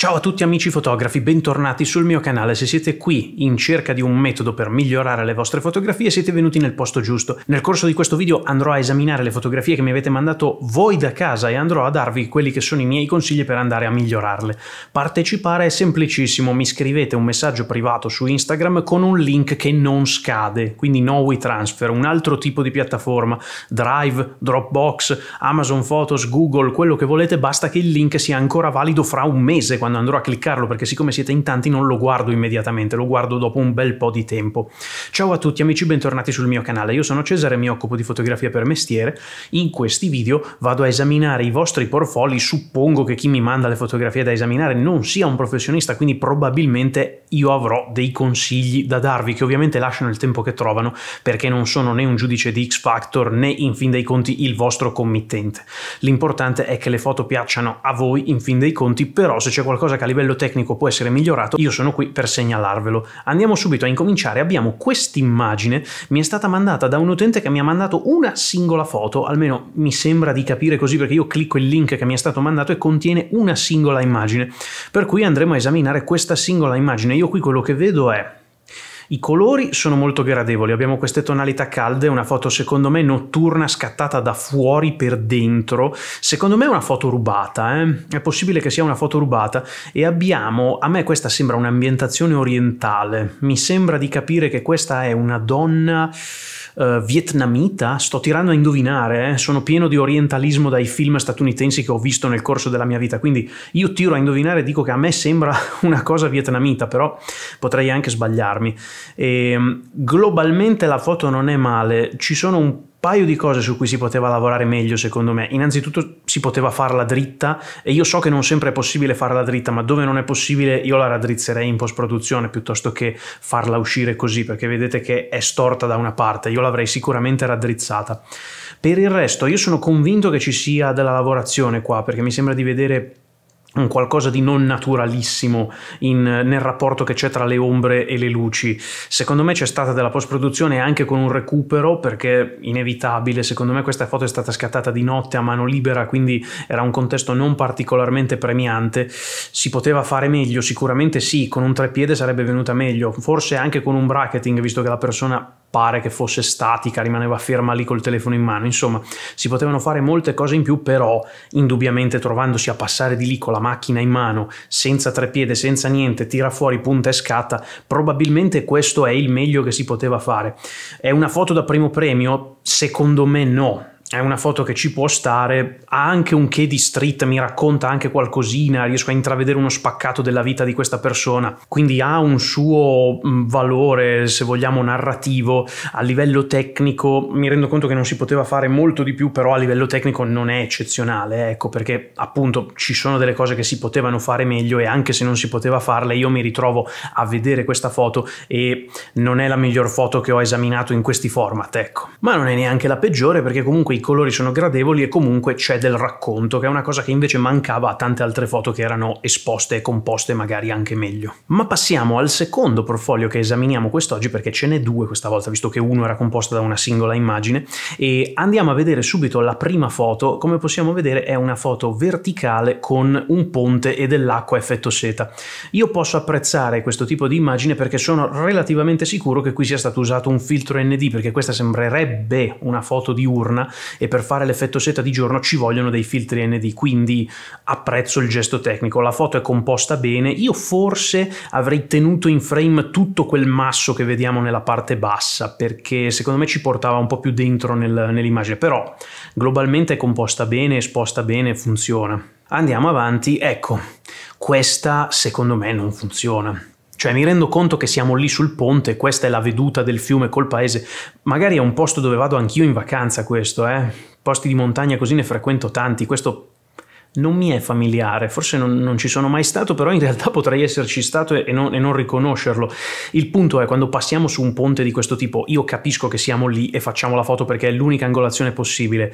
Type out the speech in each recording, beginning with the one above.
Ciao a tutti amici fotografi, bentornati sul mio canale. Se siete qui in cerca di un metodo per migliorare le vostre fotografie, siete venuti nel posto giusto. Nel corso di questo video andrò a esaminare le fotografie che mi avete mandato voi da casa e andrò a darvi quelli che sono i miei consigli per andare a migliorarle. Partecipare è semplicissimo, mi scrivete un messaggio privato su Instagram con un link che non scade, quindi no way transfer, un altro tipo di piattaforma, Drive, Dropbox, Amazon Photos, Google, quello che volete, basta che il link sia ancora valido fra un mese quando quando andrò a cliccarlo perché siccome siete in tanti non lo guardo immediatamente, lo guardo dopo un bel po' di tempo. Ciao a tutti amici, bentornati sul mio canale. Io sono Cesare mi occupo di fotografia per mestiere. In questi video vado a esaminare i vostri portfolio. Suppongo che chi mi manda le fotografie da esaminare non sia un professionista, quindi probabilmente io avrò dei consigli da darvi che ovviamente lasciano il tempo che trovano perché non sono né un giudice di X Factor né in fin dei conti il vostro committente. L'importante è che le foto piacciono a voi in fin dei conti, però se c'è qualcosa che a livello tecnico può essere migliorato, io sono qui per segnalarvelo. Andiamo subito a incominciare, abbiamo quest'immagine, mi è stata mandata da un utente che mi ha mandato una singola foto, almeno mi sembra di capire così perché io clicco il link che mi è stato mandato e contiene una singola immagine, per cui andremo a esaminare questa singola immagine io qui quello che vedo è i colori sono molto gradevoli, abbiamo queste tonalità calde, una foto secondo me notturna scattata da fuori per dentro, secondo me è una foto rubata, eh? è possibile che sia una foto rubata e abbiamo, a me questa sembra un'ambientazione orientale, mi sembra di capire che questa è una donna uh, vietnamita, sto tirando a indovinare, eh? sono pieno di orientalismo dai film statunitensi che ho visto nel corso della mia vita, quindi io tiro a indovinare e dico che a me sembra una cosa vietnamita, però potrei anche sbagliarmi. E, ehm, globalmente la foto non è male, ci sono un paio di cose su cui si poteva lavorare meglio secondo me. Innanzitutto si poteva farla dritta e io so che non sempre è possibile farla dritta, ma dove non è possibile io la raddrizzerei in post produzione piuttosto che farla uscire così perché vedete che è storta da una parte, io l'avrei sicuramente raddrizzata. Per il resto io sono convinto che ci sia della lavorazione qua perché mi sembra di vedere un qualcosa di non naturalissimo in, nel rapporto che c'è tra le ombre e le luci. Secondo me c'è stata della post-produzione anche con un recupero, perché inevitabile, secondo me questa foto è stata scattata di notte a mano libera, quindi era un contesto non particolarmente premiante. Si poteva fare meglio, sicuramente sì, con un treppiede sarebbe venuta meglio, forse anche con un bracketing, visto che la persona pare che fosse statica, rimaneva ferma lì col telefono in mano. Insomma, si potevano fare molte cose in più, però indubbiamente trovandosi a passare di lì con la la macchina in mano, senza treppiede, senza niente, tira fuori punta e scatta, probabilmente questo è il meglio che si poteva fare. È una foto da primo premio? Secondo me no, è una foto che ci può stare, ha anche un che di street, mi racconta anche qualcosina, riesco a intravedere uno spaccato della vita di questa persona, quindi ha un suo mm, valore, se vogliamo, narrativo, a livello tecnico, mi rendo conto che non si poteva fare molto di più, però a livello tecnico non è eccezionale, eh, ecco, perché appunto ci sono delle cose che si potevano fare meglio e anche se non si poteva farle, io mi ritrovo a vedere questa foto e non è la miglior foto che ho esaminato in questi format, ecco. Ma non è neanche la peggiore perché comunque i colori sono gradevoli e comunque c'è del racconto, che è una cosa che invece mancava a tante altre foto che erano esposte e composte magari anche meglio. Ma passiamo al secondo portfolio che esaminiamo quest'oggi perché ce n'è due questa volta, visto che uno era composto da una singola immagine, e andiamo a vedere subito la prima foto, come possiamo vedere è una foto verticale con un ponte e dell'acqua effetto seta. Io posso apprezzare questo tipo di immagine perché sono relativamente sicuro che qui sia stato usato un filtro ND, perché questa sembrerebbe una foto diurna e per fare l'effetto seta di giorno ci vogliono dei filtri ND, quindi apprezzo il gesto tecnico, la foto è composta bene, io forse avrei tenuto in frame tutto quel masso che vediamo nella parte bassa perché secondo me ci portava un po' più dentro nel, nell'immagine, però globalmente è composta bene, esposta bene, funziona. Andiamo avanti, ecco, questa secondo me non funziona cioè mi rendo conto che siamo lì sul ponte, questa è la veduta del fiume col paese. Magari è un posto dove vado anch'io in vacanza questo, eh. Posti di montagna così ne frequento tanti, questo non mi è familiare, forse non, non, ci sono mai stato, però in realtà potrei esserci stato e, e, non, e non riconoscerlo. Il punto è quando passiamo su un ponte di questo tipo, io capisco che siamo lì e facciamo la foto perché è l'unica angolazione possibile,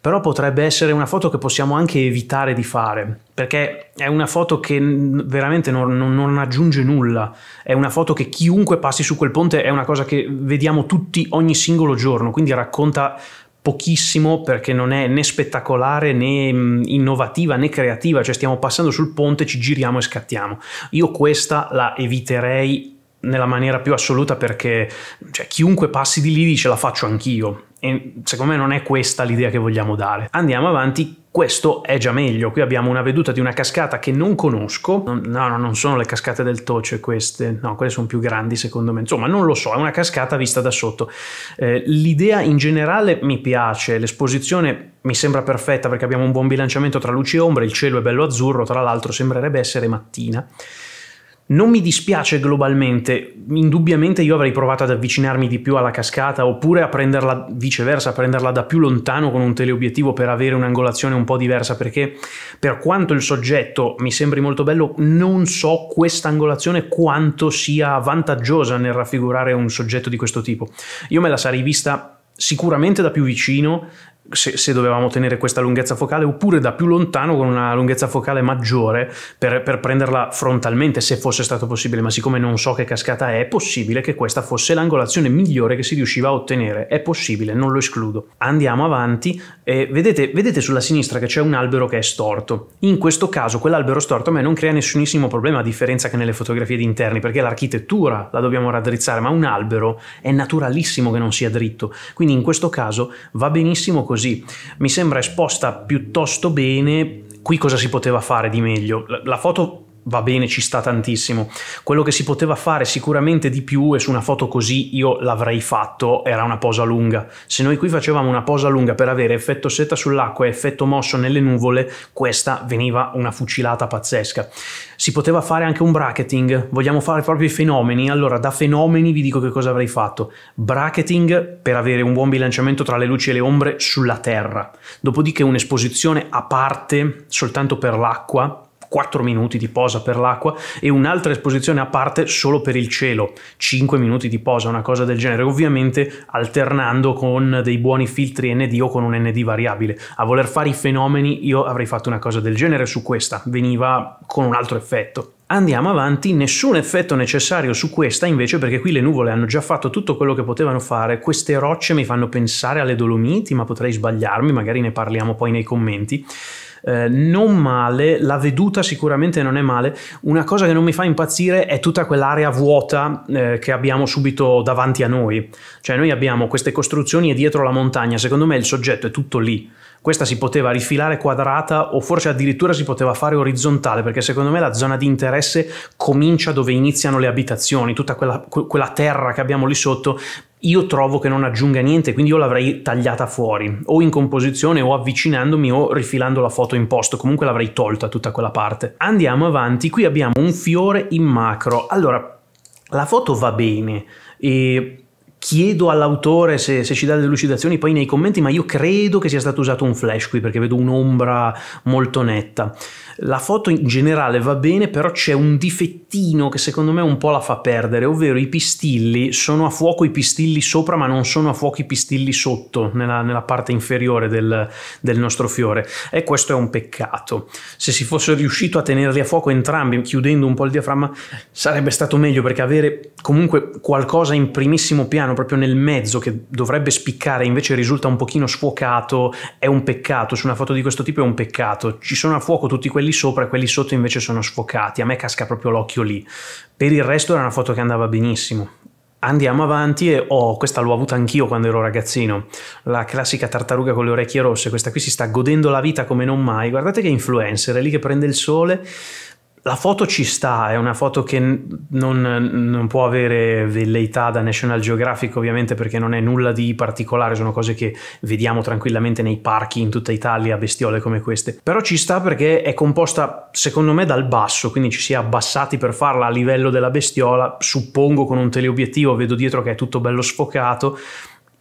però potrebbe essere una foto che possiamo anche evitare di fare, perché è una foto che veramente non, non, non, aggiunge nulla, è una foto che chiunque passi su quel ponte è una cosa che vediamo tutti ogni singolo giorno, quindi racconta pochissimo perché non è né spettacolare né mm, innovativa né creativa, cioè stiamo passando sul ponte, ci giriamo e scattiamo. Io questa la eviterei nella maniera più assoluta perché cioè, chiunque passi di lì dice la faccio anch'io e secondo me non è questa l'idea che vogliamo dare. Andiamo avanti questo è già meglio. Qui abbiamo una veduta di una cascata che non conosco. No, no, non sono le cascate del Toce queste, no, quelle sono più grandi secondo me. Insomma, non lo so, è una cascata vista da sotto. Eh, l'idea in generale mi piace, l'esposizione mi sembra perfetta perché abbiamo un buon bilanciamento tra luci e ombre, il cielo è bello azzurro, tra l'altro sembrerebbe essere mattina. Non mi dispiace globalmente, indubbiamente io avrei provato ad avvicinarmi di più alla cascata oppure a prenderla viceversa, a prenderla da più lontano con un teleobiettivo per avere un'angolazione un po' diversa perché per quanto il soggetto mi sembri molto bello non so questa angolazione quanto sia vantaggiosa nel raffigurare un soggetto di questo tipo. Io me la sarei vista sicuramente da più vicino se, se, dovevamo tenere questa lunghezza focale, oppure da più lontano con una lunghezza focale maggiore per, per, prenderla frontalmente se fosse stato possibile, ma siccome non so che cascata è, è possibile che questa fosse l'angolazione migliore che si riusciva a ottenere, è possibile, non lo escludo. Andiamo avanti e vedete, vedete sulla sinistra che c'è un albero che è storto, in questo caso quell'albero storto a me non crea nessunissimo problema a differenza che nelle fotografie di interni, perché l'architettura la dobbiamo raddrizzare, ma un albero è naturalissimo che non sia dritto, quindi in questo caso va benissimo così così mi sembra esposta piuttosto bene qui cosa si poteva fare di meglio la, la foto va bene, ci sta tantissimo. Quello che si poteva fare sicuramente di più, e su una foto così io l'avrei fatto, era una posa lunga. Se noi qui facevamo una posa lunga per avere effetto seta sull'acqua e effetto mosso nelle nuvole, questa veniva una fucilata pazzesca. Si poteva fare anche un bracketing, vogliamo fare proprio i fenomeni, allora da fenomeni vi dico che cosa avrei fatto. Bracketing per avere un buon bilanciamento tra le luci e le ombre sulla terra, dopodiché un'esposizione a parte soltanto per l'acqua 4 minuti di posa per l'acqua e un'altra esposizione a parte solo per il cielo, 5 minuti di posa, una cosa del genere, ovviamente alternando con dei buoni filtri ND o con un ND variabile. A voler fare i fenomeni io avrei fatto una cosa del genere su questa, veniva con un altro effetto. Andiamo avanti, nessun effetto necessario su questa invece perché qui le nuvole hanno già fatto tutto quello che potevano fare, queste rocce mi fanno pensare alle Dolomiti ma potrei sbagliarmi, magari ne parliamo poi nei commenti. Eh, non male, la veduta sicuramente non è male, una cosa che non mi fa impazzire è tutta quell'area vuota eh, che abbiamo subito davanti a noi, cioè noi abbiamo queste costruzioni e dietro la montagna, secondo me il soggetto è tutto lì, questa si poteva rifilare quadrata o forse addirittura si poteva fare orizzontale perché secondo me la zona di interesse comincia dove iniziano le abitazioni, tutta quella, quella terra che abbiamo lì sotto io trovo che non aggiunga niente, quindi io l'avrei tagliata fuori, o in composizione o avvicinandomi o rifilando la foto in posto, comunque l'avrei tolta tutta quella parte. Andiamo avanti, qui abbiamo un fiore in macro. Allora, la foto va bene e chiedo all'autore se, se, ci dà delle lucidazioni poi nei commenti, ma io credo che sia stato usato un flash qui perché vedo un'ombra molto netta. La foto in generale va bene, però c'è un difettino che secondo me un po' la fa perdere, ovvero i pistilli sono a fuoco i pistilli sopra, ma non sono a fuoco i pistilli sotto, nella, nella parte inferiore del, del, nostro fiore. E questo è un peccato. Se si fosse riuscito a tenerli a fuoco entrambi, chiudendo un po' il diaframma, sarebbe stato meglio perché avere comunque qualcosa in primissimo piano proprio nel mezzo che dovrebbe spiccare invece risulta un pochino sfocato è un peccato, su una foto di questo tipo è un peccato, ci sono a fuoco tutti quelli sopra e quelli sotto invece sono sfocati, a me casca proprio l'occhio lì, per il resto era una foto che andava benissimo. Andiamo avanti e oh, questa l'ho avuta anch'io quando ero ragazzino, la classica tartaruga con le orecchie rosse, questa qui si sta godendo la vita come non mai, guardate che influencer, è lì che prende il sole la foto ci sta, è una foto che non, non, può avere velleità da National Geographic ovviamente perché non è nulla di particolare, sono cose che vediamo tranquillamente nei parchi in tutta Italia, bestiole come queste. Però ci sta perché è composta secondo me dal basso, quindi ci si è abbassati per farla a livello della bestiola, suppongo con un teleobiettivo, vedo dietro che è tutto bello sfocato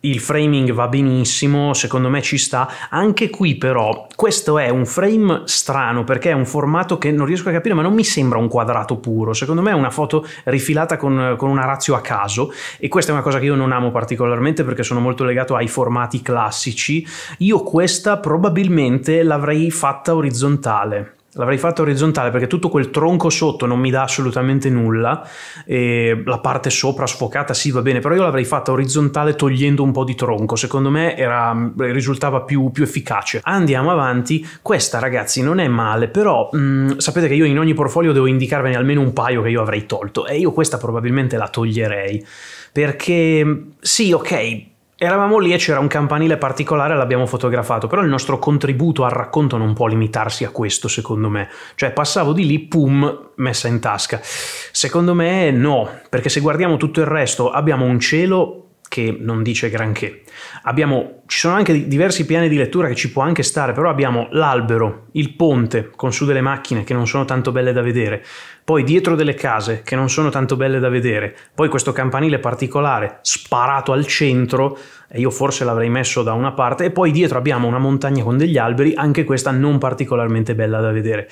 il framing va benissimo, secondo me ci sta. Anche qui però questo è un frame strano perché è un formato che non riesco a capire, ma non mi sembra un quadrato puro. Secondo me è una foto rifilata con, con una razio a caso e questa è una cosa che io non amo particolarmente perché sono molto legato ai formati classici. Io questa probabilmente l'avrei fatta orizzontale l'avrei fatta orizzontale perché tutto quel tronco sotto non mi dà assolutamente nulla, e la parte sopra sfocata sì va bene, però io l'avrei fatta orizzontale togliendo un po' di tronco, secondo me era, risultava più, più, efficace. Andiamo avanti, questa ragazzi non è male, però mh, mm, sapete che io in ogni portfolio devo indicarvene almeno un paio che io avrei tolto e io questa probabilmente la toglierei perché sì ok Eravamo lì e c'era un campanile particolare e l'abbiamo fotografato, però il nostro contributo al racconto non può limitarsi a questo, secondo me. Cioè, passavo di lì, pum, messa in tasca. Secondo me no, perché se guardiamo tutto il resto, abbiamo un cielo che non dice granché. Abbiamo, ci sono anche diversi piani di lettura che ci può anche stare, però abbiamo l'albero, il ponte con su delle macchine che non sono tanto belle da vedere, poi dietro delle case che non sono tanto belle da vedere, poi questo campanile particolare sparato al centro, e io forse l'avrei messo da una parte, e poi dietro abbiamo una montagna con degli alberi, anche questa non particolarmente bella da vedere.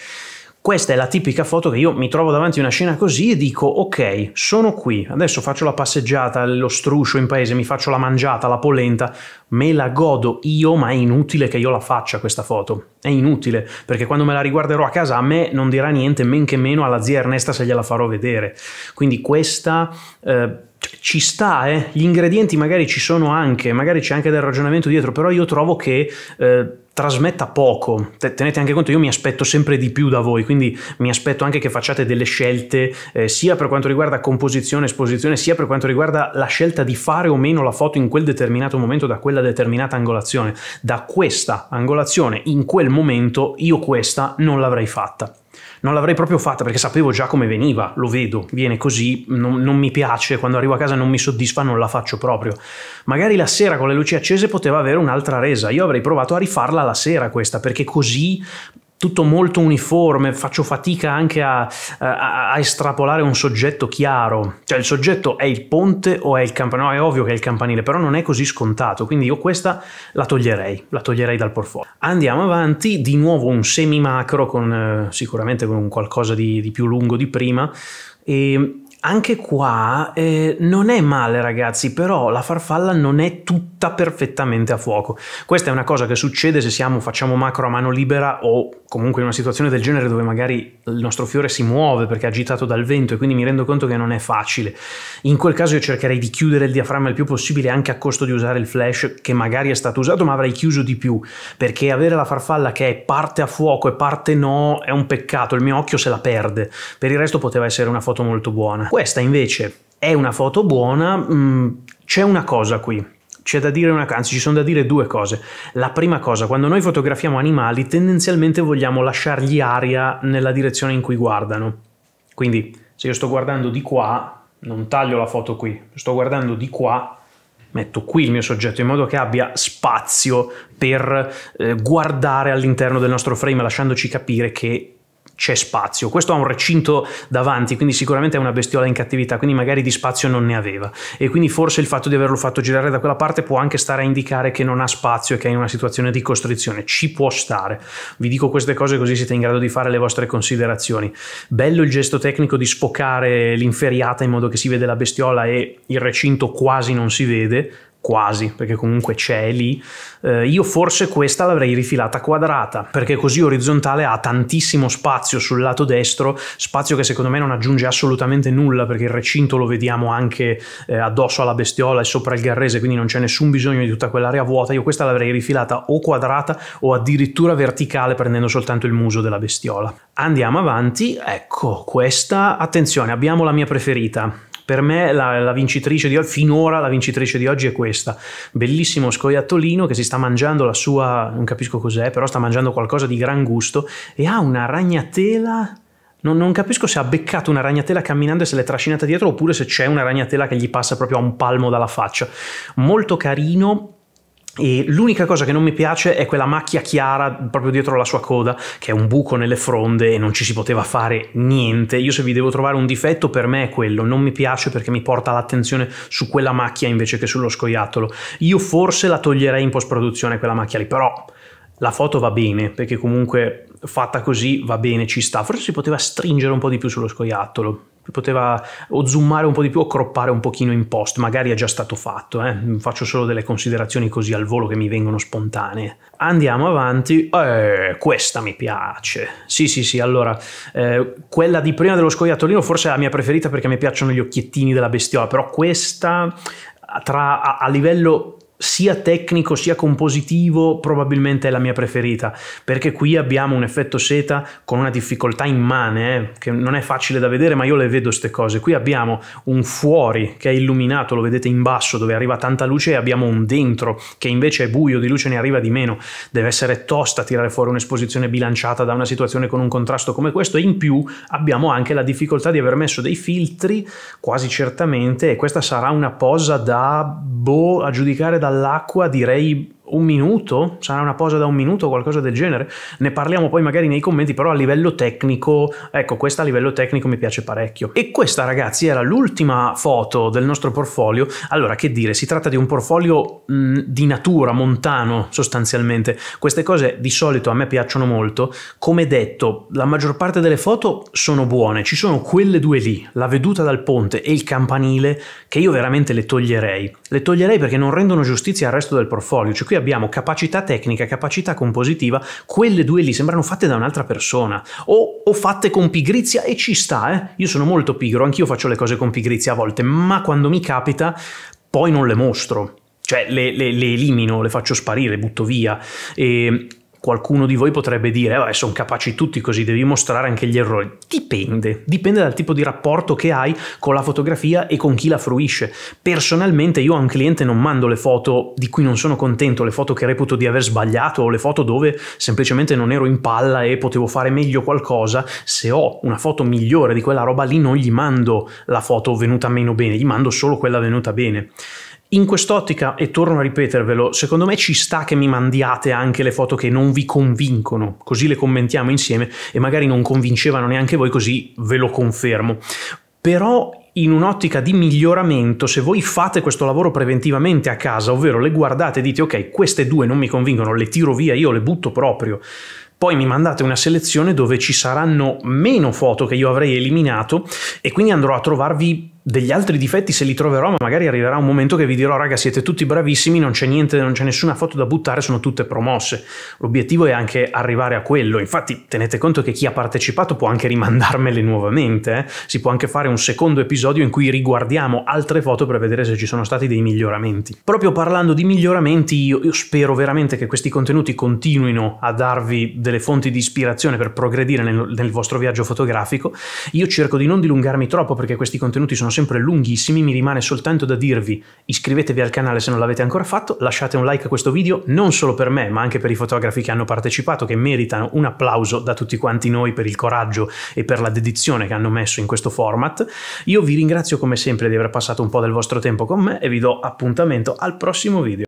Questa è la tipica foto che io mi trovo davanti a una scena così e dico ok, sono qui, adesso faccio la passeggiata, lo struscio in paese, mi faccio la mangiata, la polenta, me la godo io, ma è inutile che io la faccia questa foto. È inutile, perché quando me la riguarderò a casa a me non dirà niente, men che meno alla zia Ernesta se gliela farò vedere. Quindi questa... Eh, ci sta, eh? gli ingredienti magari ci sono anche, magari c'è anche del ragionamento dietro, però io trovo che eh, trasmetta poco. Tenete anche conto, io mi aspetto sempre di più da voi, quindi mi aspetto anche che facciate delle scelte eh, sia per quanto riguarda composizione, esposizione, sia per quanto riguarda la scelta di fare o meno la foto in quel determinato momento da quella determinata angolazione. Da questa angolazione, in quel momento, io questa non l'avrei fatta. Non l'avrei proprio fatta perché sapevo già come veniva, lo vedo, viene così, non, non, mi piace, quando arrivo a casa non mi soddisfa, non la faccio proprio. Magari la sera con le luci accese poteva avere un'altra resa, io avrei provato a rifarla la sera questa perché così tutto molto uniforme, faccio fatica anche a, a, a, estrapolare un soggetto chiaro, cioè il soggetto è il ponte o è il campanile, no è ovvio che è il campanile, però non è così scontato, quindi io questa la toglierei, la toglierei dal portfolio. Andiamo avanti, di nuovo un semi macro con eh, sicuramente con qualcosa di, di più lungo di prima e anche qua eh, non è male ragazzi, però la farfalla non è tutta perfettamente a fuoco. Questa è una cosa che succede se siamo, facciamo macro a mano libera o comunque in una situazione del genere dove magari il nostro fiore si muove perché è agitato dal vento e quindi mi rendo conto che non è facile. In quel caso io cercherei di chiudere il diaframma il più possibile anche a costo di usare il flash che magari è stato usato ma avrei chiuso di più perché avere la farfalla che è parte a fuoco e parte no è un peccato, il mio occhio se la perde. Per il resto poteva essere una foto molto buona. Questa invece è una foto buona, mh, mm, c'è una cosa qui. C'è da dire una, anzi, ci sono da dire due cose. La prima cosa, quando noi fotografiamo animali, tendenzialmente vogliamo lasciargli aria nella direzione in cui guardano. Quindi, se io sto guardando di qua, non taglio la foto qui, sto guardando di qua, metto qui il mio soggetto in modo che abbia spazio per eh, guardare all'interno del nostro frame, lasciandoci capire che c'è spazio. Questo ha un recinto davanti, quindi sicuramente è una bestiola in cattività, quindi magari di spazio non ne aveva. E quindi forse il fatto di averlo fatto girare da quella parte può anche stare a indicare che non ha spazio e che è in una situazione di costrizione. Ci può stare. Vi dico queste cose così siete in grado di fare le vostre considerazioni. Bello il gesto tecnico di sfocare l'inferiata in modo che si vede la bestiola e il recinto quasi non si vede quasi, perché comunque c'è lì. Eh, io forse questa l'avrei rifilata quadrata, perché così orizzontale ha tantissimo spazio sul lato destro, spazio che secondo me non aggiunge assolutamente nulla, perché il recinto lo vediamo anche eh, addosso alla bestiola e sopra il garrese, quindi non c'è nessun bisogno di tutta quell'area vuota. Io questa l'avrei rifilata o quadrata o addirittura verticale, prendendo soltanto il muso della bestiola. Andiamo avanti, ecco questa, attenzione, abbiamo la mia preferita, per me la, la vincitrice di oggi, finora la vincitrice di oggi è questa. Bellissimo scoiattolino che si sta mangiando la sua, non capisco cos'è, però sta mangiando qualcosa di gran gusto e ha una ragnatela non, non, capisco se ha beccato una ragnatela camminando e se l'è trascinata dietro oppure se c'è una ragnatela che gli passa proprio a un palmo dalla faccia. Molto carino, e l'unica cosa che non mi piace è quella macchia chiara proprio dietro la sua coda, che è un buco nelle fronde e non ci si poteva fare niente. Io se vi devo trovare un difetto per me è quello, non mi piace perché mi porta l'attenzione su quella macchia invece che sullo scoiattolo. Io forse la toglierei in post-produzione quella macchia lì, però la foto va bene perché comunque fatta così va bene, ci sta. Forse si poteva stringere un po' di più sullo scoiattolo poteva o zoomare un po' di più o croppare un pochino in post, magari è già stato fatto, eh? faccio solo delle considerazioni così al volo che mi vengono spontanee. Andiamo avanti, eh, questa mi piace, sì sì sì, allora, eh, quella di prima dello scoiattolino forse è la mia preferita perché mi piacciono gli occhiettini della bestiola, però questa tra, a, a livello sia tecnico sia compositivo probabilmente è la mia preferita perché qui abbiamo un effetto seta con una difficoltà immane eh, che non è facile da vedere ma io le vedo queste cose qui abbiamo un fuori che è illuminato lo vedete in basso dove arriva tanta luce e abbiamo un dentro che invece è buio di luce ne arriva di meno deve essere tosta tirare fuori un'esposizione bilanciata da una situazione con un contrasto come questo e in più abbiamo anche la difficoltà di aver messo dei filtri quasi certamente e questa sarà una posa da boh a giudicare da dall'acqua direi un minuto, sarà una pausa da un minuto o qualcosa del genere, ne parliamo poi magari nei commenti, però a livello tecnico, ecco questa a livello tecnico mi piace parecchio. E questa ragazzi era l'ultima foto del nostro portfolio, allora che dire, si tratta di un portfolio mh, di natura, montano sostanzialmente, queste cose di solito a me piacciono molto, come detto la maggior parte delle foto sono buone, ci sono quelle due lì, la veduta dal ponte e il campanile che io veramente le toglierei, le toglierei perché non rendono giustizia al resto del portfolio, cioè qui qui abbiamo capacità tecnica, capacità compositiva, quelle due lì sembrano fatte da un'altra persona o, o fatte con pigrizia e ci sta, eh? Io sono molto pigro, anch'io faccio le cose con pigrizia a volte, ma quando mi capita poi non le mostro. Cioè le, le, le elimino, le faccio sparire, le butto via. E ehm, qualcuno di voi potrebbe dire, eh, sono capaci tutti così, devi mostrare anche gli errori. Dipende, dipende dal tipo di rapporto che hai con la fotografia e con chi la fruisce. Personalmente io a un cliente non mando le foto di cui non sono contento, le foto che reputo di aver sbagliato o le foto dove semplicemente non ero in palla e potevo fare meglio qualcosa. Se ho una foto migliore di quella roba lì non gli mando la foto venuta meno bene, gli mando solo quella venuta bene. In quest'ottica, e torno a ripetervelo, secondo me ci sta che mi mandiate anche le foto che non vi convincono, così le commentiamo insieme e magari non convincevano neanche voi, così ve lo confermo. Però in un'ottica di miglioramento, se voi fate questo lavoro preventivamente a casa, ovvero le guardate e dite ok, queste due non mi convincono, le tiro via, io le butto proprio. Poi mi mandate una selezione dove ci saranno meno foto che io avrei eliminato e quindi andrò a trovarvi degli altri difetti se li troverò, ma magari arriverà un momento che vi dirò raga siete tutti bravissimi, non c'è niente, non c'è nessuna foto da buttare, sono tutte promosse. L'obiettivo è anche arrivare a quello. Infatti tenete conto che chi ha partecipato può anche rimandarmele nuovamente, eh? si può anche fare un secondo episodio in cui riguardiamo altre foto per vedere se ci sono stati dei miglioramenti. Proprio parlando di miglioramenti, io, io spero veramente che questi contenuti continuino a darvi delle fonti di ispirazione per progredire nel, nel vostro viaggio fotografico. Io cerco di non dilungarmi troppo perché questi contenuti sono sempre lunghissimi, mi rimane soltanto da dirvi iscrivetevi al canale se non l'avete ancora fatto, lasciate un like a questo video non solo per me ma anche per i fotografi che hanno partecipato che meritano un applauso da tutti quanti noi per il coraggio e per la dedizione che hanno messo in questo format. Io vi ringrazio come sempre di aver passato un po' del vostro tempo con me e vi do appuntamento al prossimo video.